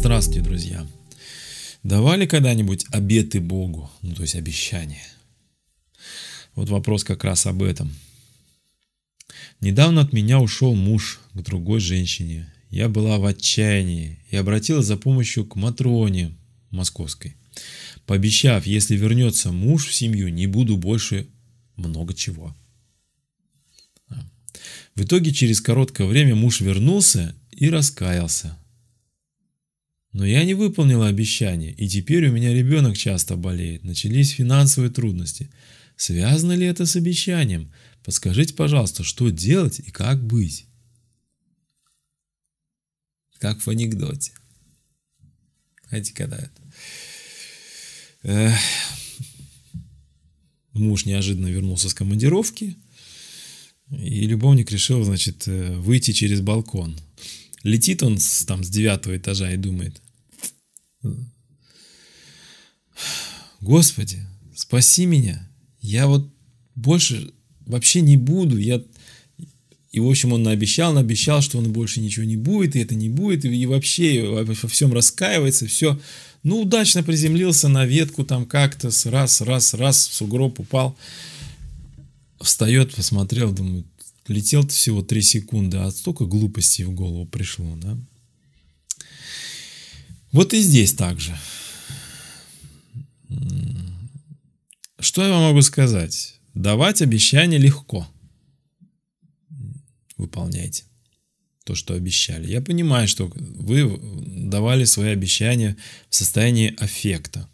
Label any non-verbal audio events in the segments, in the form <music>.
Здравствуйте, друзья! Давали когда-нибудь обеты Богу, ну то есть обещания? Вот вопрос как раз об этом. Недавно от меня ушел муж к другой женщине. Я была в отчаянии и обратилась за помощью к Матроне московской, пообещав, если вернется муж в семью, не буду больше много чего. В итоге через короткое время муж вернулся и раскаялся. Но я не выполнила обещание, и теперь у меня ребенок часто болеет, начались финансовые трудности. Связано ли это с обещанием? Подскажите, пожалуйста, что делать и как быть? Как в анекдоте. Знаете, когда это... Эх. Муж неожиданно вернулся с командировки, и любовник решил, значит, э, выйти через балкон. Летит он с, там с девятого этажа и думает, Господи, спаси меня, я вот больше вообще не буду, я... И, в общем, он наобещал, наобещал, что он больше ничего не будет, и это не будет, и вообще во всем раскаивается, все. Ну, удачно приземлился на ветку там как-то, раз, раз, раз, в сугроб упал. Встает, посмотрел, думает, Летел всего 3 секунды, а столько глупостей в голову пришло, да? Вот и здесь также. Что я вам могу сказать? Давать обещания легко. Выполняйте то, что обещали. Я понимаю, что вы давали свои обещания в состоянии аффекта,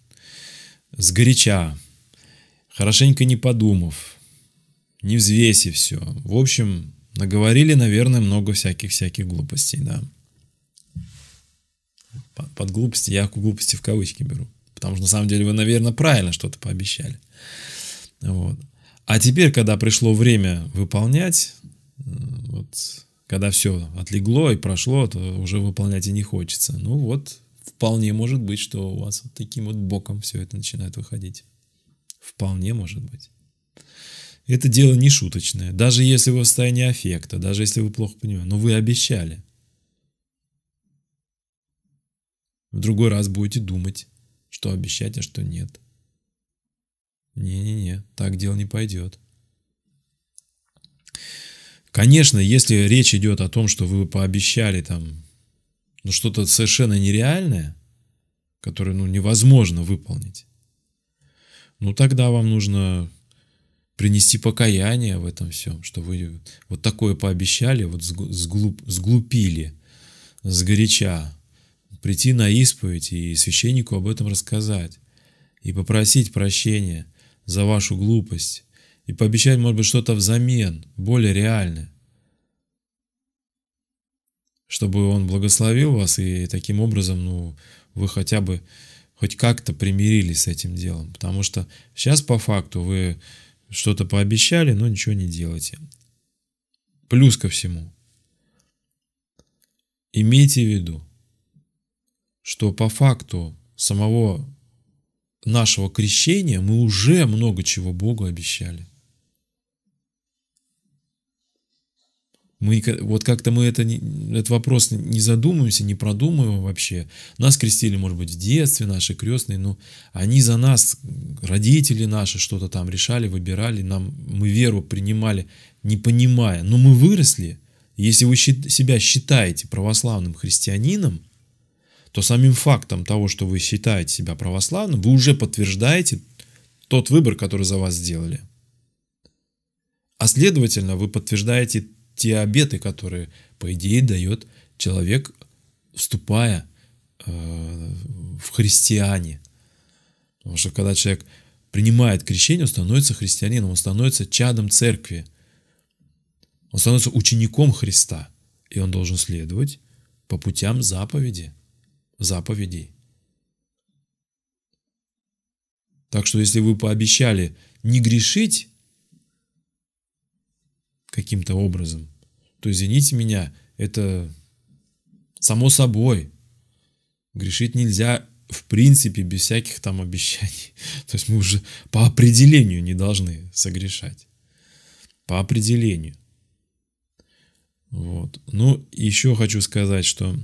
сгоряча, хорошенько не подумав, не взвеси все. В общем, наговорили, наверное, много всяких-всяких глупостей, да. Под глупости, я глупости в кавычки беру. Потому что на самом деле вы, наверное, правильно что-то пообещали. Вот. А теперь, когда пришло время выполнять, э, вот, когда все отлегло и прошло, то уже выполнять и не хочется. Ну вот, вполне может быть, что у вас вот таким вот боком все это начинает выходить. Вполне может быть. Это дело не шуточное, даже если вы в состоянии аффекта, даже если вы плохо понимаете, но вы обещали. В другой раз будете думать, что обещать, а что нет. Не-не-не, так дело не пойдет. Конечно, если речь идет о том, что вы пообещали там ну, что-то совершенно нереальное, которое ну, невозможно выполнить, ну тогда вам нужно принести покаяние в этом всем, что вы вот такое пообещали, вот сглуп, сглупили, сгоряча, прийти на исповедь и священнику об этом рассказать, и попросить прощения за вашу глупость, и пообещать, может быть, что-то взамен, более реальное, чтобы он благословил вас, и таким образом, ну, вы хотя бы хоть как-то примирились с этим делом, потому что сейчас по факту вы что-то пообещали, но ничего не делайте. Плюс ко всему. Имейте в виду, что по факту самого нашего крещения мы уже много чего Богу обещали. Мы вот как-то мы это, этот вопрос не задумываемся, не продумываем вообще. Нас крестили, может быть, в детстве, наши крестные, но они за нас, родители наши, что-то там решали, выбирали, нам, мы веру принимали, не понимая. Но мы выросли. Если вы себя считаете православным христианином, то самим фактом того, что вы считаете себя православным, вы уже подтверждаете тот выбор, который за вас сделали. А следовательно, вы подтверждаете те обеты, которые, по идее, дает человек, вступая э, в христиане. Потому что когда человек принимает крещение, он становится христианином, он становится чадом церкви, он становится учеником Христа, и он должен следовать по путям заповеди, заповедей. Так что если вы пообещали не грешить, каким-то образом, то, извините меня, это само собой. Грешить нельзя в принципе без всяких там обещаний. <laughs> То есть мы уже по определению не должны согрешать. По определению. Вот. Ну, еще хочу сказать, что,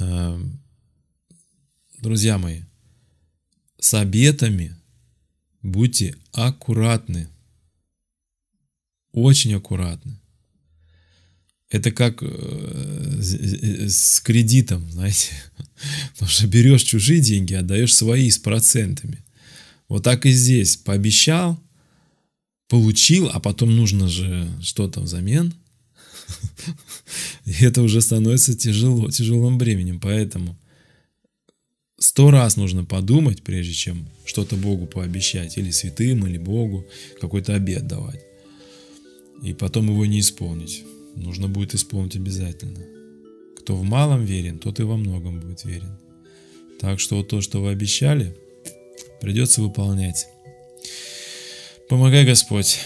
э, друзья мои, с обетами будьте аккуратны. Очень аккуратно. Это как э, э, с кредитом, знаете. <laughs> Потому что берешь чужие деньги, отдаешь свои с процентами. Вот так и здесь. Пообещал, получил, а потом нужно же что-то взамен. <laughs> И это уже становится тяжело, тяжелым бременем. Поэтому сто раз нужно подумать, прежде чем что-то Богу пообещать, или святым, или Богу какой-то обед давать и потом его не исполнить. Нужно будет исполнить обязательно. Кто в малом верен, тот и во многом будет верен. Так что то, что вы обещали, придется выполнять. Помогай, Господь.